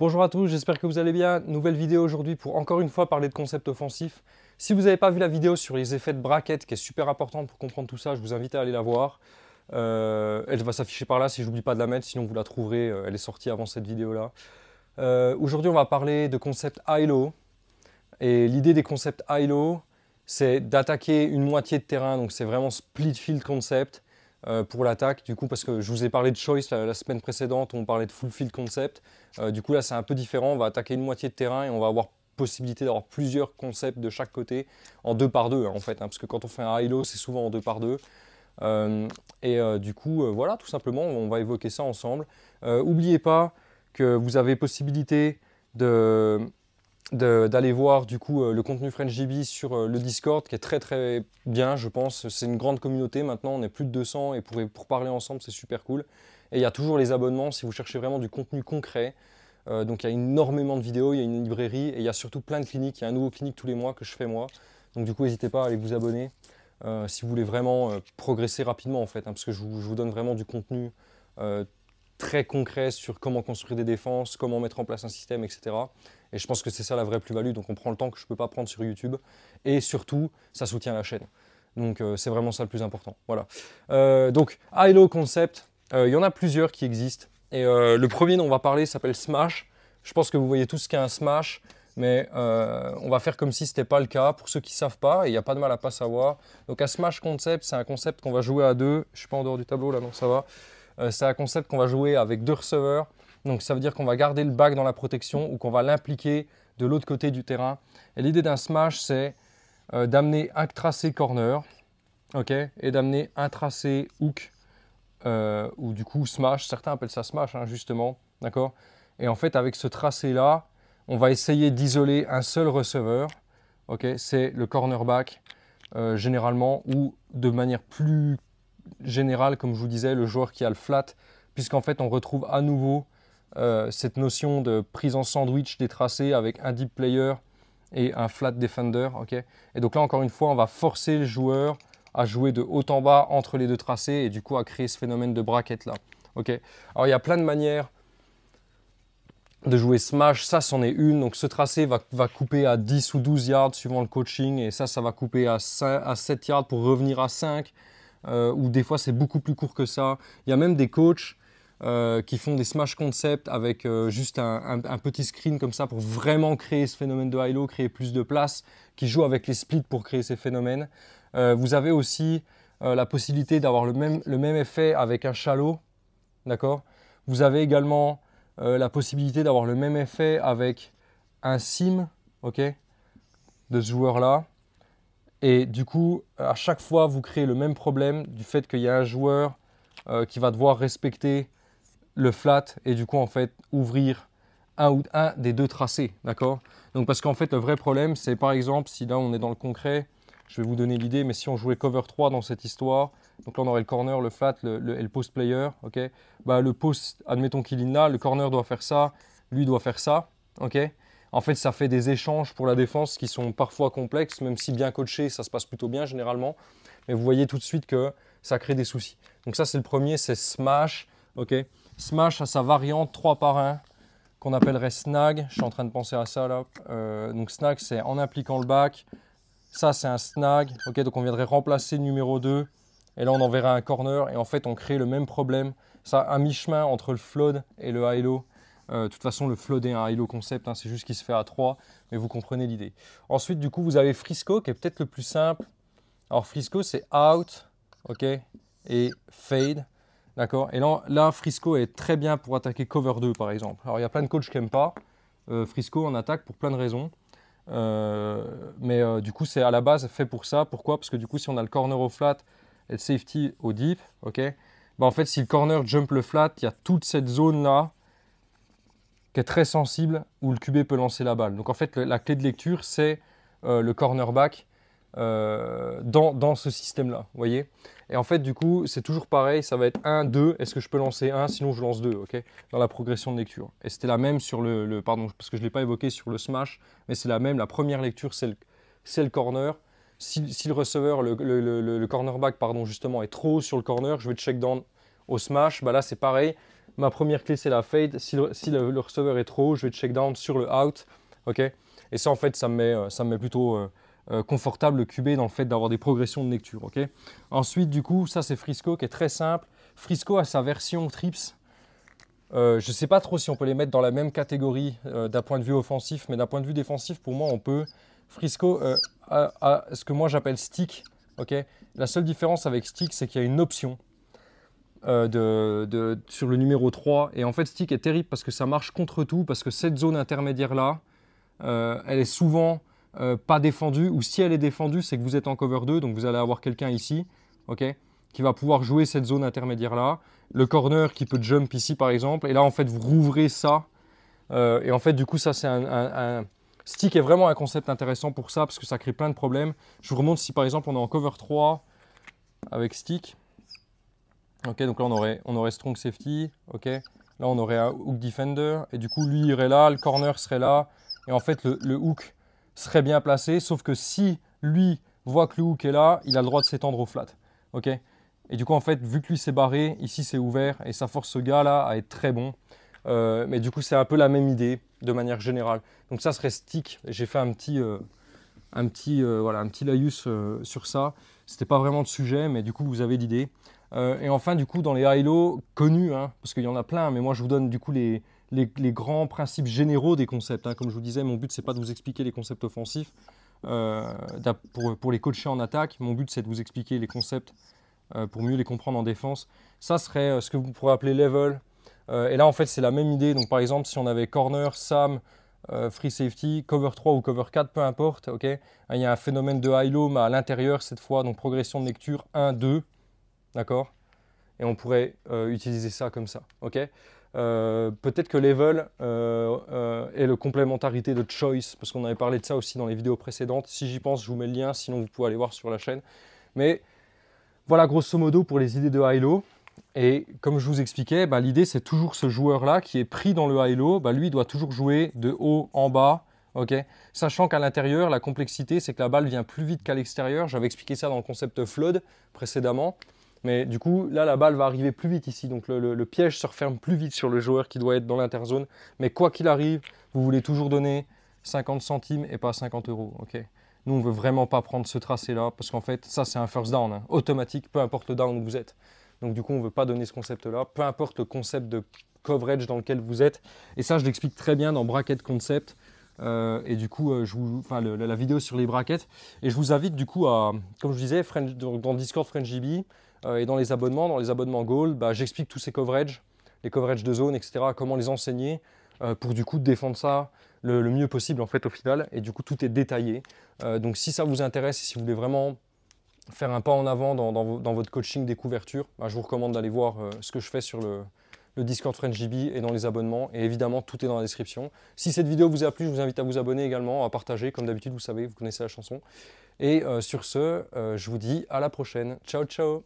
Bonjour à tous, j'espère que vous allez bien. Nouvelle vidéo aujourd'hui pour encore une fois parler de concept offensif. Si vous n'avez pas vu la vidéo sur les effets de bracket qui est super importante pour comprendre tout ça, je vous invite à aller la voir. Euh, elle va s'afficher par là si je n'oublie pas de la mettre, sinon vous la trouverez, euh, elle est sortie avant cette vidéo-là. Euh, aujourd'hui, on va parler de concept high Et l'idée des concepts high c'est d'attaquer une moitié de terrain, donc c'est vraiment split field concept. Euh, pour l'attaque, du coup, parce que je vous ai parlé de choice euh, la, semaine précédente, on parlait de full field concept. Euh, du coup, là, c'est un peu différent. On va attaquer une moitié de terrain et on va avoir possibilité d'avoir plusieurs concepts de chaque côté en deux par deux, hein, en fait. Hein, parce que quand on fait un high low, c'est souvent en deux par deux. et du coup, voilà, tout simplement, on va évoquer ça ensemble. N'oubliez pas que vous avez possibilité de d'aller voir du coup euh, le contenu GB sur euh, le Discord qui est très très bien je pense. C'est une grande communauté maintenant, on est plus de 200 et pour, pour parler ensemble c'est super cool. Et il y a toujours les abonnements si vous cherchez vraiment du contenu concret. Euh, donc il y a énormément de vidéos, il y a une librairie et il y a surtout plein de cliniques. Il y a un nouveau clinique tous les mois que je fais moi. Donc du coup n'hésitez pas à aller vous abonner si vous voulez vraiment progresser rapidement en fait. Hein, parce que je vous, donne vraiment du contenu très concret sur comment construire des défenses, comment mettre en place un système, etc. Et je pense que c'est ça la vraie plus-value. Donc on prend le temps que je ne peux pas prendre sur YouTube. Et surtout, ça soutient la chaîne. Donc euh, c'est vraiment ça le plus important. Voilà. Euh, donc ILO Concept, euh, il y en a plusieurs qui existent. Et le premier dont on va parler s'appelle Smash. Je pense que vous voyez tous ce qu'est un Smash. Mais on va faire comme si ce n'était pas le cas pour ceux qui ne savent pas, et il n'y a pas de mal à pas savoir. Donc un Smash Concept, c'est un concept qu'on va jouer à deux. Je ne suis pas en dehors du tableau là, non, ça va. c'est un concept qu'on va jouer avec deux receveurs donc ça veut dire qu'on va garder le bac dans la protection ou qu'on va l'impliquer de l'autre côté du terrain. Et l'idée d'un smash, c'est euh, d'amener un tracé corner et d'amener un tracé hook euh, ou du coup smash. Certains appellent ça smash, hein, justement. D'accord Et en fait, avec ce tracé-là, on va essayer d'isoler un seul receveur. c'est le cornerback, euh, généralement, ou de manière plus générale, comme je vous disais, le joueur qui a le flat, puisqu'en fait, on retrouve à nouveau euh, cette notion de prise en sandwich des tracés avec un deep player et un flat defender. et donc là, encore une fois, on va forcer le joueur à jouer de haut en bas entre les deux tracés et du coup à créer ce phénomène de braquette là. Alors il y a plein de manières de jouer smash, ça c'en est une. Donc ce tracé va, couper à 10 ou 12 yards suivant le coaching et ça, ça va couper à, 5, à 7 yards pour revenir à 5. Euh, ou des fois c'est beaucoup plus court que ça. Il y a même des coachs euh, qui font des smash concepts avec euh, juste un, petit screen comme ça pour vraiment créer ce phénomène de high-low, créer plus de place, qui jouent avec les splits pour créer ces phénomènes. Euh, vous avez aussi la possibilité d'avoir le même, le même effet avec un shallow, d'accord Vous avez également la possibilité d'avoir le même effet avec un sim, ok de ce joueur-là. Et du coup, à chaque fois, vous créez le même problème du fait qu'il y a un joueur qui va devoir respecter le flat et du coup en fait ouvrir un ou un des deux tracés, d'accord Donc parce qu'en fait le vrai problème c'est par exemple si là on est dans le concret, je vais vous donner l'idée, mais si on jouait cover 3 dans cette histoire, donc là on aurait le corner, le flat le, le, et le post player, ok Bah le post, admettons qu'il est là, le corner doit faire ça, lui doit faire ça, ok en fait, ça fait des échanges pour la défense qui sont parfois complexes, même si bien coaché, ça se passe plutôt bien généralement. Mais vous voyez tout de suite que ça crée des soucis. Donc ça, c'est le premier, c'est smash, ok Smash à sa variante 3 par 1 qu'on appellerait snag. Je suis en train de penser à ça là. Euh, donc snag, c'est en impliquant le bac. Ça, c'est un snag. Ok, donc on viendrait remplacer numéro 2. Et là, on enverrait un corner. Et en fait, on crée le même problème. Ça, un mi-chemin entre le flood et le high euh, de toute façon, le flood est un high concept. Hein. c'est juste qu'il se fait à 3. Mais vous comprenez l'idée. Ensuite, du coup, vous avez Frisco qui est peut-être le plus simple. Alors, Frisco, c'est out. Ok, et fade. D'accord Et là, Frisco est très bien pour attaquer cover 2 par exemple. Alors il y a plein de coachs qui n'aiment pas euh, Frisco en attaque pour plein de raisons. Euh, mais euh, du coup, c'est à la base fait pour ça. Pourquoi Parce que du coup, si on a le corner au flat et le safety au deep, ok bah, en fait, si le corner jump le flat, il y a toute cette zone-là qui est très sensible où le QB peut lancer la balle. Donc en fait, la clé de lecture, c'est le corner cornerback euh, dans, ce système-là, vous voyez Et en fait, du coup, c'est toujours pareil, ça va être 1, 2, est-ce que je peux lancer 1, sinon je lance 2, ok Dans la progression de lecture. Et c'était la même sur le, pardon, parce que je ne l'ai pas évoqué sur le smash, mais c'est la même, la première lecture, c'est le, le, corner. Si, le receveur, le, cornerback, pardon, justement, est trop haut sur le corner, je vais check down au smash, bah là c'est pareil. Ma première clé, c'est la fade. Si, le, receveur est trop haut, je vais check down sur le out, ok Et ça, en fait, ça me met, euh, ça me met plutôt... Euh, euh, confortable le QB dans le fait d'avoir des progressions de lecture. ok Ensuite, du coup, ça c'est Frisco qui est très simple. Frisco a sa version Trips. Euh, je ne sais pas trop si on peut les mettre dans la même catégorie euh, d'un point de vue offensif, mais d'un point de vue défensif, pour moi, on peut. Frisco a, ce que moi j'appelle stick. ok la seule différence avec stick, c'est qu'il y a une option. De, sur le numéro 3 et en fait stick est terrible parce que ça marche contre tout parce que cette zone intermédiaire là elle est souvent euh, pas défendue, ou si elle est défendue, c'est que vous êtes en cover 2, donc vous allez avoir quelqu'un ici, ok, qui va pouvoir jouer cette zone intermédiaire-là. Le corner qui peut jump ici, par exemple. Et là, en fait, vous rouvrez ça. Euh, et en fait, du coup, ça, c'est un, Stick est vraiment un concept intéressant pour ça, parce que ça crée plein de problèmes. Je vous remonte si, par exemple, on est en cover 3 avec stick. Ok, donc là, on aurait, on aurait strong safety. Ok, là, on aurait un hook defender. Et du coup, lui, irait là, le corner serait là. Et en fait, le hook serait bien placé, sauf que si lui voit que le hook est là, il a le droit de s'étendre au flat. ok et du coup, en fait, vu que lui s'est barré, ici c'est ouvert, et ça force ce gars-là à être très bon. Euh, mais du coup, c'est un peu la même idée, de manière générale. Donc ça serait stick. J'ai fait un petit, euh, un petit, euh, voilà, un petit laïus sur ça. C'était pas vraiment de sujet, mais du coup, vous avez l'idée. et enfin, du coup, dans les high-low connus, hein, parce qu'il y en a plein, mais moi, je vous donne du coup les, les, grands principes généraux des concepts. Hein. Comme je vous disais, mon but, c'est pas de vous expliquer les concepts offensifs euh, pour, pour, les coacher en attaque. Mon but, c'est de vous expliquer les concepts euh, pour mieux les comprendre en défense. Ça serait euh, ce que vous pourrez appeler level. et là, en fait, c'est la même idée. Donc, par exemple, si on avait corner, Sam, free safety, cover 3 ou cover 4, peu importe. ok hein, Il y a un phénomène de high-low, à l'intérieur cette fois. Donc, progression de lecture 1, 2. D'accord Et on pourrait utiliser ça comme ça. ok euh, peut-être que level euh, euh le complémentarité de choice, parce qu'on avait parlé de ça aussi dans les vidéos précédentes. Si j'y pense, je vous mets le lien, sinon vous pouvez aller voir sur la chaîne. Mais voilà, grosso modo, pour les idées de high-low. Et comme je vous expliquais, bah, l'idée c'est toujours ce joueur-là qui est pris dans le high-low. Bah, lui, il doit toujours jouer de haut en bas. ok, Sachant qu'à l'intérieur, la complexité, c'est que la balle vient plus vite qu'à l'extérieur. J'avais expliqué ça dans le concept flood précédemment. Mais du coup, là, la balle va arriver plus vite ici. Donc le, piège se referme plus vite sur le joueur qui doit être dans l'interzone. Mais quoi qu'il arrive, vous voulez toujours donner 50 centimes et pas 50 euros. ok Nous, on ne veut vraiment pas prendre ce tracé-là parce qu'en fait, ça, c'est un first down hein. automatique, peu importe le down où vous êtes. Donc du coup, on ne veut pas donner ce concept-là, peu importe le concept de coverage dans lequel vous êtes. Et ça, je l'explique très bien dans Bracket Concept. Euh, et du coup, euh, la vidéo sur les brackets. Et je vous invite du coup à, comme je disais, dans Discord FrenchGB, euh, et dans les abonnements, dans les abonnements Gold, bah, j'explique tous ces coverages, les coverages de zone, etc., comment les enseigner euh, pour du coup défendre ça le, mieux possible en fait au final. Et du coup, tout est détaillé. Euh, donc si ça vous intéresse si vous voulez vraiment faire un pas en avant dans, votre coaching des couvertures, bah, je vous recommande d'aller voir ce que je fais sur le, le Discord GB et dans les abonnements et évidemment tout est dans la description. Si cette vidéo vous a plu, je vous invite à vous abonner également, à partager, comme d'habitude vous savez, vous connaissez la chanson. Et sur ce, je vous dis à la prochaine. Ciao ciao